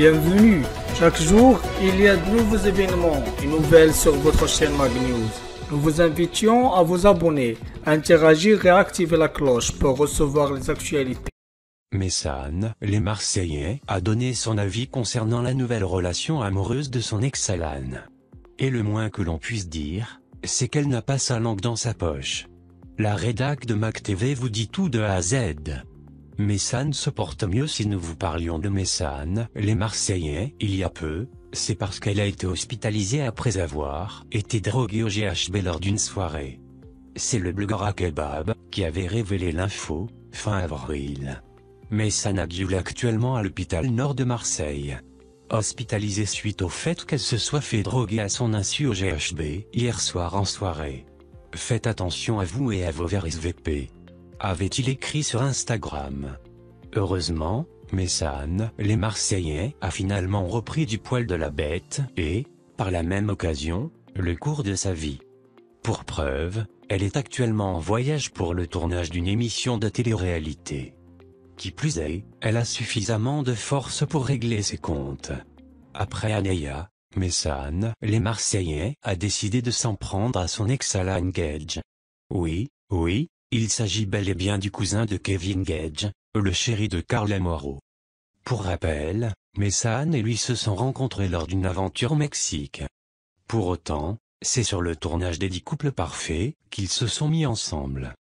Bienvenue Chaque jour, il y a de nouveaux événements et nouvelles sur votre chaîne Magnews. Nous vous invitons à vous abonner, interagir et activer la cloche pour recevoir les actualités. Messane, les Marseillais, a donné son avis concernant la nouvelle relation amoureuse de son ex Alan. Et le moins que l'on puisse dire, c'est qu'elle n'a pas sa langue dans sa poche. La rédac de MacTV vous dit tout de A à Z. Messane se porte mieux si nous vous parlions de Messane. Les Marseillais, il y a peu, c'est parce qu'elle a été hospitalisée après avoir été droguée au GHB lors d'une soirée. C'est le blogueur Kebab qui avait révélé l'info, fin avril. Messane est actuellement à l'hôpital nord de Marseille. Hospitalisée suite au fait qu'elle se soit fait droguer à son insu au GHB hier soir en soirée. Faites attention à vous et à vos verres SVP avait-il écrit sur Instagram. Heureusement, Messane, les Marseillais, a finalement repris du poil de la bête et, par la même occasion, le cours de sa vie. Pour preuve, elle est actuellement en voyage pour le tournage d'une émission de télé-réalité. Qui plus est, elle a suffisamment de force pour régler ses comptes. Après Anaya, Messane, les Marseillais, a décidé de s'en prendre à son ex Alain Gage. Oui, oui, il s'agit bel et bien du cousin de Kevin Gage, le chéri de Carla Moreau. Pour rappel, Messane et lui se sont rencontrés lors d'une aventure au Mexique. Pour autant, c'est sur le tournage des dix couples parfaits qu'ils se sont mis ensemble.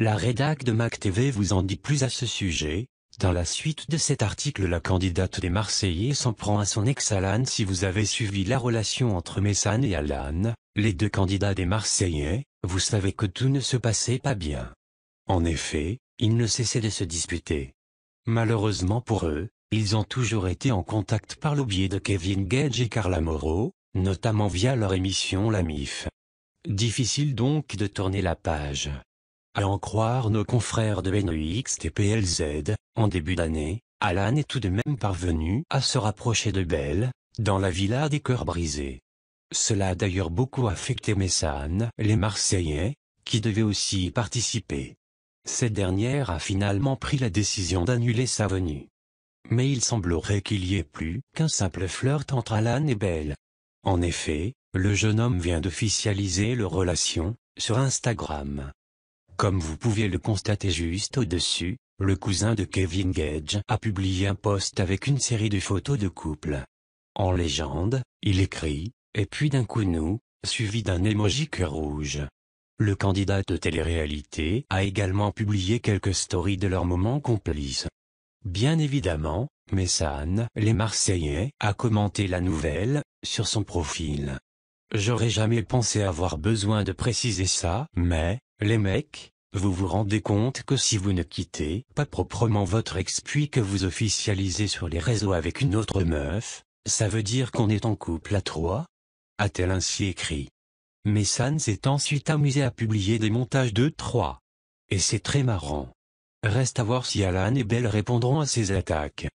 La rédac de MacTV vous en dit plus à ce sujet. Dans la suite de cet article la candidate des Marseillais s'en prend à son ex Alan si vous avez suivi la relation entre Messane et Alan, les deux candidats des Marseillais, vous savez que tout ne se passait pas bien. En effet, ils ne cessaient de se disputer. Malheureusement pour eux, ils ont toujours été en contact par le biais de Kevin Gage et Carla Moreau, notamment via leur émission La MIF. Difficile donc de tourner la page. À en croire nos confrères de BNUX e et en début d'année, Alan est tout de même parvenu à se rapprocher de Belle, dans la villa des cœurs brisés. Cela a d'ailleurs beaucoup affecté Messane, les Marseillais, qui devaient aussi y participer. Cette dernière a finalement pris la décision d'annuler sa venue. Mais il semblerait qu'il y ait plus qu'un simple flirt entre Alan et Belle. En effet, le jeune homme vient d'officialiser leur relation, sur Instagram. Comme vous pouviez le constater juste au-dessus, le cousin de Kevin Gage a publié un post avec une série de photos de couple. En légende, il écrit et puis d'un coup nous, suivi d'un émoji cœur rouge. Le candidat de télé-réalité a également publié quelques stories de leurs moments complices. Bien évidemment, Messane, les Marseillais, a commenté la nouvelle, sur son profil. J'aurais jamais pensé avoir besoin de préciser ça, mais, les mecs, vous vous rendez compte que si vous ne quittez pas proprement votre ex puis que vous officialisez sur les réseaux avec une autre meuf, ça veut dire qu'on est en couple à trois a-t-elle ainsi écrit. San s'est ensuite amusé à publier des montages de trois. Et c'est très marrant. Reste à voir si Alan et Belle répondront à ces attaques.